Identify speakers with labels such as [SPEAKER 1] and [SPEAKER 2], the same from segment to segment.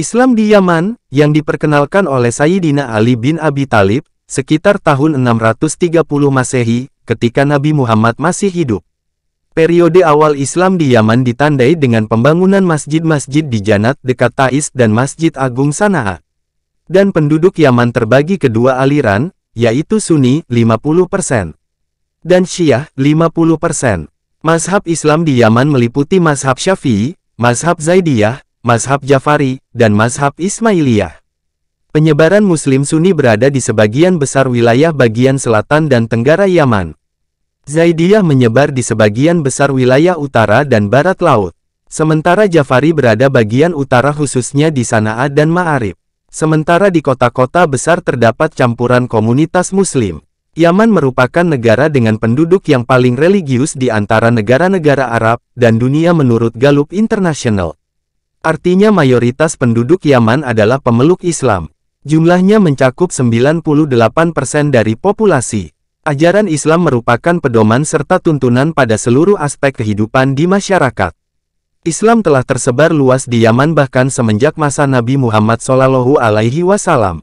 [SPEAKER 1] Islam di Yaman, yang diperkenalkan oleh Sayyidina Ali bin Abi Talib, sekitar tahun 630 Masehi, ketika Nabi Muhammad masih hidup. Periode awal Islam di Yaman ditandai dengan pembangunan masjid-masjid di Janat dekat Taiz dan Masjid Agung Sana'a. Dan penduduk Yaman terbagi kedua aliran, yaitu Sunni 50% dan Syiah 50%. Mazhab Islam di Yaman meliputi Mazhab Syafi'i, Mazhab Zaidiyah, Mazhab Jafari, dan Mazhab Ismailiyah. Penyebaran Muslim Sunni berada di sebagian besar wilayah bagian selatan dan tenggara Yaman. Zaidiyah menyebar di sebagian besar wilayah utara dan barat laut. Sementara Jafari berada bagian utara khususnya di Sana'a dan Ma'arib. Sementara di kota-kota besar terdapat campuran komunitas Muslim. Yaman merupakan negara dengan penduduk yang paling religius di antara negara-negara Arab dan dunia menurut Gallup International. Artinya mayoritas penduduk Yaman adalah pemeluk Islam. Jumlahnya mencakup 98% dari populasi. Ajaran Islam merupakan pedoman serta tuntunan pada seluruh aspek kehidupan di masyarakat. Islam telah tersebar luas di Yaman bahkan semenjak masa Nabi Muhammad Shallallahu Alaihi Wasallam.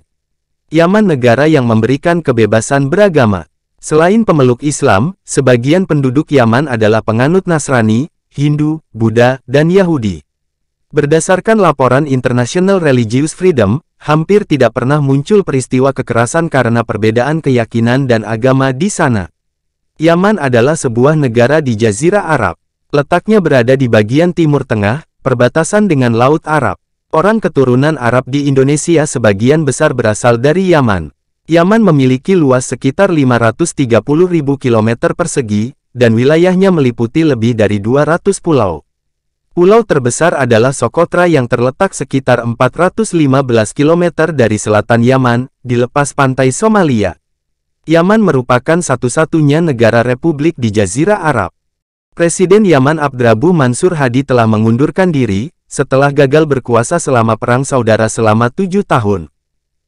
[SPEAKER 1] Yaman negara yang memberikan kebebasan beragama. Selain pemeluk Islam, sebagian penduduk Yaman adalah penganut Nasrani, Hindu, Buddha, dan Yahudi. Berdasarkan laporan International Religious Freedom, hampir tidak pernah muncul peristiwa kekerasan karena perbedaan keyakinan dan agama di sana. Yaman adalah sebuah negara di Jazirah Arab. Letaknya berada di bagian timur tengah, perbatasan dengan Laut Arab. Orang keturunan Arab di Indonesia sebagian besar berasal dari Yaman. Yaman memiliki luas sekitar 530.000 km persegi, dan wilayahnya meliputi lebih dari 200 pulau. Pulau terbesar adalah Sokotra yang terletak sekitar 415 km dari selatan Yaman, di lepas pantai Somalia. Yaman merupakan satu-satunya negara republik di Jazirah Arab. Presiden Yaman Abdrabu Mansur Hadi telah mengundurkan diri, setelah gagal berkuasa selama Perang Saudara selama tujuh tahun.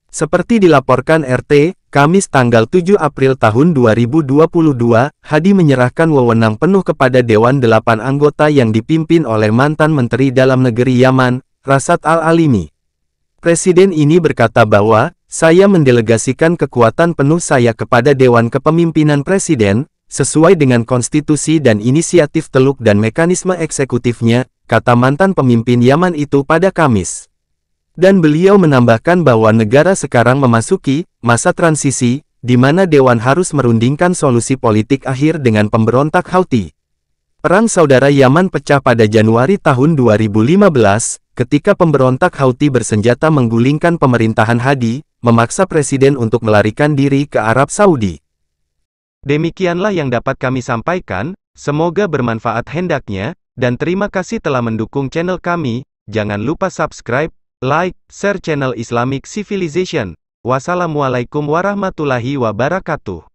[SPEAKER 1] Seperti dilaporkan RT, Kamis tanggal 7 April tahun 2022, Hadi menyerahkan wewenang penuh kepada Dewan Delapan anggota yang dipimpin oleh mantan Menteri Dalam Negeri Yaman, Rasat Al-Alimi. Presiden ini berkata bahwa, saya mendelegasikan kekuatan penuh saya kepada Dewan Kepemimpinan Presiden, sesuai dengan konstitusi dan inisiatif teluk dan mekanisme eksekutifnya, kata mantan pemimpin Yaman itu pada Kamis. Dan beliau menambahkan bahwa negara sekarang memasuki masa transisi, di mana Dewan harus merundingkan solusi politik akhir dengan pemberontak Houthi. Perang Saudara Yaman pecah pada Januari tahun 2015, ketika pemberontak Houthi bersenjata menggulingkan pemerintahan Hadi, memaksa Presiden untuk melarikan diri ke Arab Saudi. Demikianlah yang dapat kami sampaikan, semoga bermanfaat hendaknya, dan terima kasih telah mendukung channel kami, jangan lupa subscribe, Like, share channel Islamic Civilization. Wassalamualaikum warahmatullahi wabarakatuh.